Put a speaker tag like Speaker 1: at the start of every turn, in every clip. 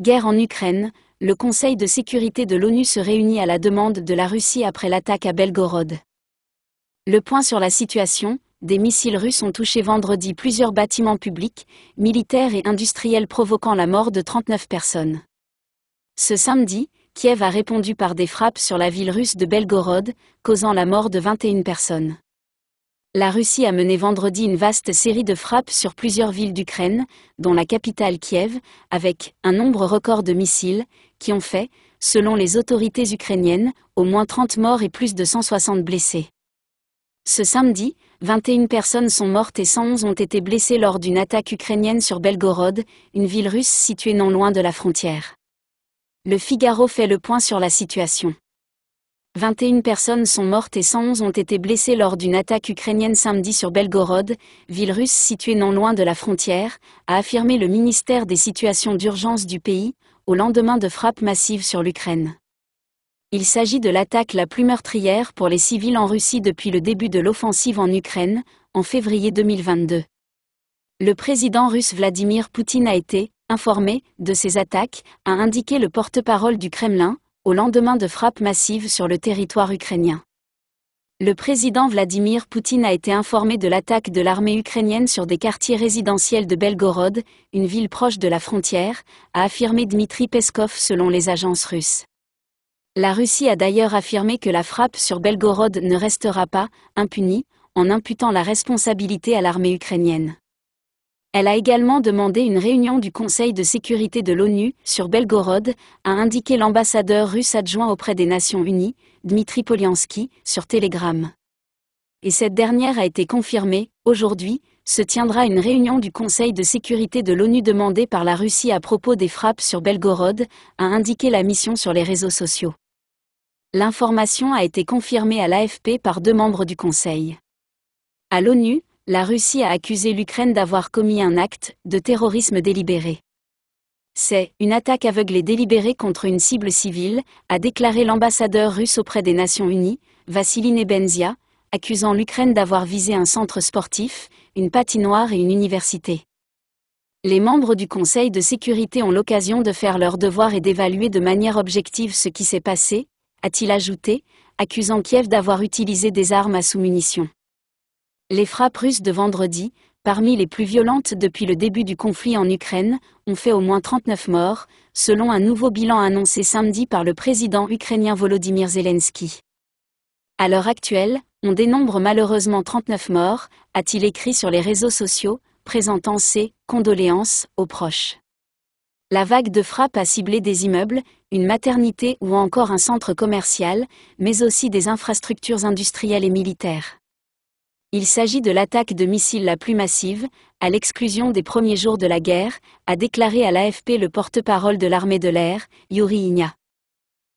Speaker 1: Guerre en Ukraine, le Conseil de sécurité de l'ONU se réunit à la demande de la Russie après l'attaque à Belgorod. Le point sur la situation, des missiles russes ont touché vendredi plusieurs bâtiments publics, militaires et industriels provoquant la mort de 39 personnes. Ce samedi, Kiev a répondu par des frappes sur la ville russe de Belgorod, causant la mort de 21 personnes la Russie a mené vendredi une vaste série de frappes sur plusieurs villes d'Ukraine, dont la capitale Kiev, avec un nombre record de missiles, qui ont fait, selon les autorités ukrainiennes, au moins 30 morts et plus de 160 blessés. Ce samedi, 21 personnes sont mortes et 111 ont été blessées lors d'une attaque ukrainienne sur Belgorod, une ville russe située non loin de la frontière. Le Figaro fait le point sur la situation. 21 personnes sont mortes et 111 ont été blessées lors d'une attaque ukrainienne samedi sur Belgorod, ville russe située non loin de la frontière, a affirmé le ministère des Situations d'urgence du pays, au lendemain de frappes massives sur l'Ukraine. Il s'agit de l'attaque la plus meurtrière pour les civils en Russie depuis le début de l'offensive en Ukraine, en février 2022. Le président russe Vladimir Poutine a été informé de ces attaques, a indiqué le porte-parole du Kremlin, au lendemain de frappes massives sur le territoire ukrainien. Le président Vladimir Poutine a été informé de l'attaque de l'armée ukrainienne sur des quartiers résidentiels de Belgorod, une ville proche de la frontière, a affirmé Dmitri Peskov selon les agences russes. La Russie a d'ailleurs affirmé que la frappe sur Belgorod ne restera pas impunie, en imputant la responsabilité à l'armée ukrainienne. Elle a également demandé une réunion du Conseil de sécurité de l'ONU sur Belgorod, a indiqué l'ambassadeur russe adjoint auprès des Nations Unies, Dmitri Polyansky, sur Telegram. Et cette dernière a été confirmée, aujourd'hui, se tiendra une réunion du Conseil de sécurité de l'ONU demandée par la Russie à propos des frappes sur Belgorod, a indiqué la mission sur les réseaux sociaux. L'information a été confirmée à l'AFP par deux membres du Conseil. À l'ONU, la Russie a accusé l'Ukraine d'avoir commis un acte de terrorisme délibéré. C'est une attaque aveugle et délibérée contre une cible civile, a déclaré l'ambassadeur russe auprès des Nations Unies, Vassili Nebenzia, accusant l'Ukraine d'avoir visé un centre sportif, une patinoire et une université. Les membres du Conseil de sécurité ont l'occasion de faire leur devoir et d'évaluer de manière objective ce qui s'est passé, a-t-il ajouté, accusant Kiev d'avoir utilisé des armes à sous-munitions. Les frappes russes de vendredi, parmi les plus violentes depuis le début du conflit en Ukraine, ont fait au moins 39 morts, selon un nouveau bilan annoncé samedi par le président ukrainien Volodymyr Zelensky. À l'heure actuelle, on dénombre malheureusement 39 morts, a-t-il écrit sur les réseaux sociaux, présentant ses condoléances aux proches. La vague de frappes a ciblé des immeubles, une maternité ou encore un centre commercial, mais aussi des infrastructures industrielles et militaires. Il s'agit de l'attaque de missiles la plus massive, à l'exclusion des premiers jours de la guerre, a déclaré à l'AFP le porte-parole de l'armée de l'air, Yuri Inya.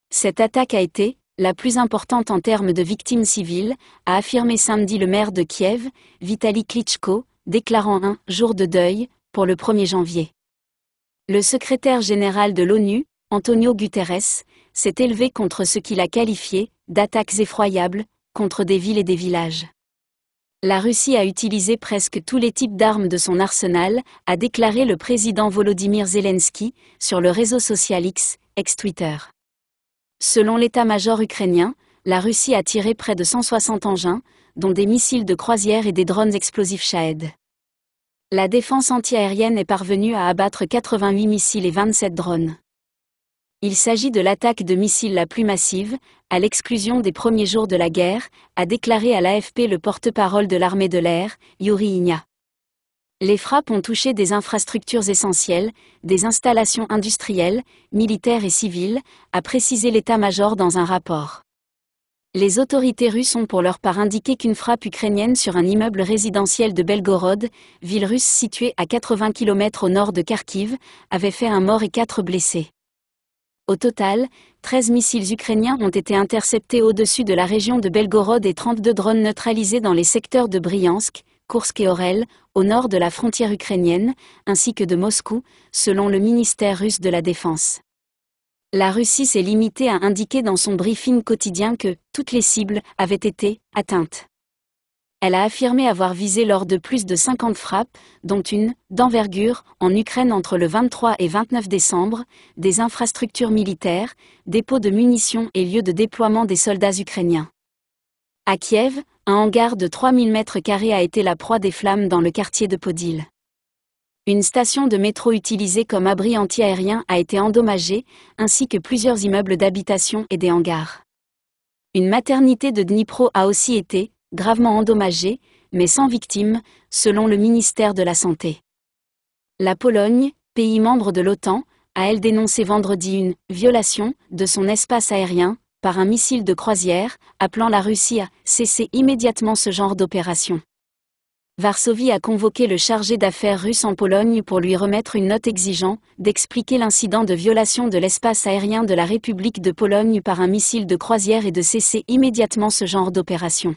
Speaker 1: Cette attaque a été la plus importante en termes de victimes civiles, a affirmé samedi le maire de Kiev, Vitaly Klitschko, déclarant un jour de deuil pour le 1er janvier. Le secrétaire général de l'ONU, Antonio Guterres, s'est élevé contre ce qu'il a qualifié d'attaques effroyables contre des villes et des villages. La Russie a utilisé presque tous les types d'armes de son arsenal, a déclaré le président Volodymyr Zelensky sur le réseau social X, ex-Twitter. Selon l'état-major ukrainien, la Russie a tiré près de 160 engins, dont des missiles de croisière et des drones explosifs Shahed. La défense antiaérienne est parvenue à abattre 88 missiles et 27 drones. Il s'agit de l'attaque de missiles la plus massive, à l'exclusion des premiers jours de la guerre, a déclaré à l'AFP le porte-parole de l'armée de l'air, Yuri Inya. Les frappes ont touché des infrastructures essentielles, des installations industrielles, militaires et civiles, a précisé l'état-major dans un rapport. Les autorités russes ont pour leur part indiqué qu'une frappe ukrainienne sur un immeuble résidentiel de Belgorod, ville russe située à 80 km au nord de Kharkiv, avait fait un mort et quatre blessés. Au total, 13 missiles ukrainiens ont été interceptés au-dessus de la région de Belgorod et 32 drones neutralisés dans les secteurs de Bryansk, Kursk et Orel, au nord de la frontière ukrainienne, ainsi que de Moscou, selon le ministère russe de la Défense. La Russie s'est limitée à indiquer dans son briefing quotidien que toutes les cibles avaient été atteintes elle a affirmé avoir visé lors de plus de 50 frappes, dont une, d'envergure, en Ukraine entre le 23 et 29 décembre, des infrastructures militaires, dépôts de munitions et lieux de déploiement des soldats ukrainiens. À Kiev, un hangar de 3000 m2 a été la proie des flammes dans le quartier de Podil. Une station de métro utilisée comme abri antiaérien a été endommagée, ainsi que plusieurs immeubles d'habitation et des hangars. Une maternité de Dnipro a aussi été, gravement endommagé, mais sans victime, selon le ministère de la Santé. La Pologne, pays membre de l'OTAN, a elle dénoncé vendredi une violation de son espace aérien par un missile de croisière, appelant la Russie à cesser immédiatement ce genre d'opération. Varsovie a convoqué le chargé d'affaires russe en Pologne pour lui remettre une note exigeant d'expliquer l'incident de violation de l'espace aérien de la République de Pologne par un missile de croisière et de cesser immédiatement ce genre d'opération.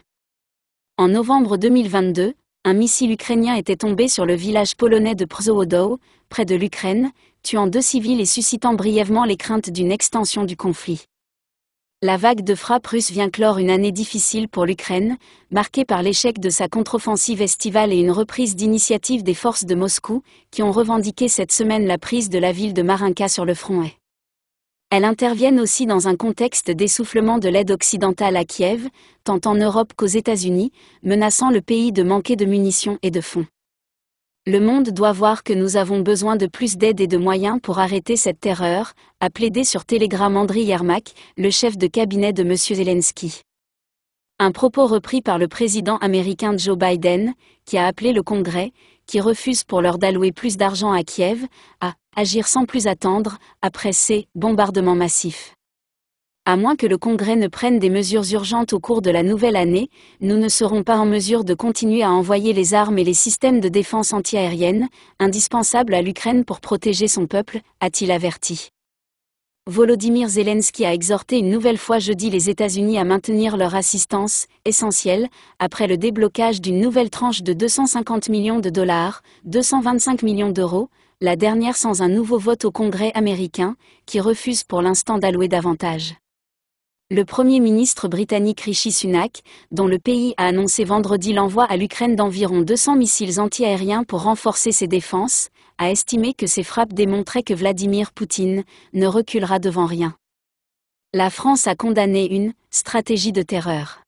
Speaker 1: En novembre 2022, un missile ukrainien était tombé sur le village polonais de Przewodow, près de l'Ukraine, tuant deux civils et suscitant brièvement les craintes d'une extension du conflit. La vague de frappes russe vient clore une année difficile pour l'Ukraine, marquée par l'échec de sa contre-offensive estivale et une reprise d'initiative des forces de Moscou, qui ont revendiqué cette semaine la prise de la ville de Marinka sur le front est. Elles interviennent aussi dans un contexte d'essoufflement de l'aide occidentale à Kiev, tant en Europe qu'aux États-Unis, menaçant le pays de manquer de munitions et de fonds. Le monde doit voir que nous avons besoin de plus d'aide et de moyens pour arrêter cette terreur, a plaidé sur Telegram Andriy Yermak, le chef de cabinet de M. Zelensky. Un propos repris par le président américain Joe Biden, qui a appelé le Congrès, qui refusent pour l'heure d'allouer plus d'argent à Kiev, à agir sans plus attendre après ces bombardements massifs. À moins que le Congrès ne prenne des mesures urgentes au cours de la nouvelle année, nous ne serons pas en mesure de continuer à envoyer les armes et les systèmes de défense antiaérienne, indispensables à l'Ukraine pour protéger son peuple, a-t-il averti. Volodymyr Zelensky a exhorté une nouvelle fois jeudi les États-Unis à maintenir leur assistance, essentielle, après le déblocage d'une nouvelle tranche de 250 millions de dollars, 225 millions d'euros, la dernière sans un nouveau vote au Congrès américain, qui refuse pour l'instant d'allouer davantage. Le Premier ministre britannique Rishi Sunak, dont le pays a annoncé vendredi l'envoi à l'Ukraine d'environ 200 missiles antiaériens pour renforcer ses défenses, a estimé que ces frappes démontraient que Vladimir Poutine ne reculera devant rien. La France a condamné une stratégie de terreur.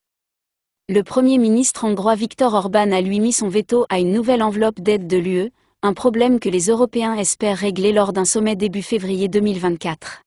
Speaker 1: Le Premier ministre hongrois Viktor Orban a lui mis son veto à une nouvelle enveloppe d'aide de l'UE, un problème que les Européens espèrent régler lors d'un sommet début février 2024.